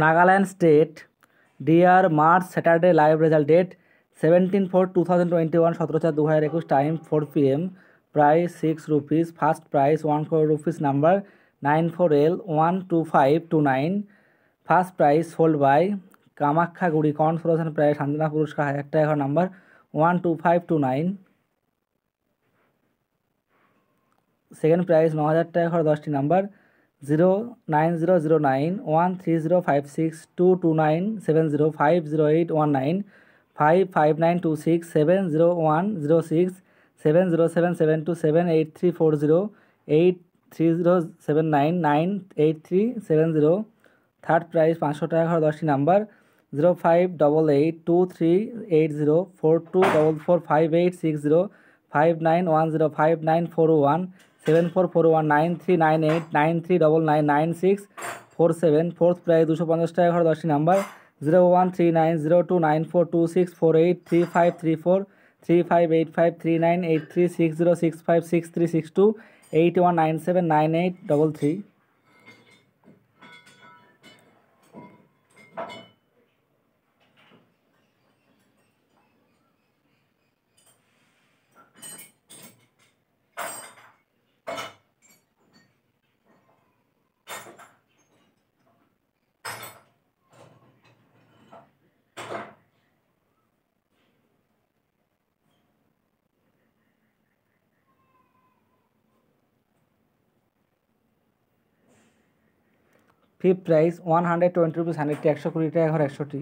Nagaland state dear March Saturday live result date seventeen four two thousand twenty one সতেরো চার দু হাজার একুশ time four P M prize six rupees first prize one four rupees number nine four L one two five two nine first prize hold by Kamakhyaguri consolation prize শান্তিনা পুরস্কার একটা এগারো number one two five two nine second prize ন হাজার টাকা এখন দশটি number zero nine zero zero nine one three zero five six two two nine seven zero five zero eight one nine five five nine two six seven zero one zero six seven zero seven seven two seven eight three four zero eight three zero seven nine nine eight three seven zero third prize পাঁচশো টাকা ঘর দশটি number zero five double eight two three eight zero four two double four five eight six zero five nine one zero five nine four one seven four four one nine three nine eight nine three double nine nine six four seven fourth prize দুশো পঞ্চাশ টাকা ঘর দশটি number zero one three nine zero two nine four two six four eight three five three four three five eight five three nine eight three six zero six five six three six two eight one nine seven nine eight double three ফিফ prize one hundred twenty rupees হান্ড্রেডটি একশো কুড়ি টাকা ঘর একশোটি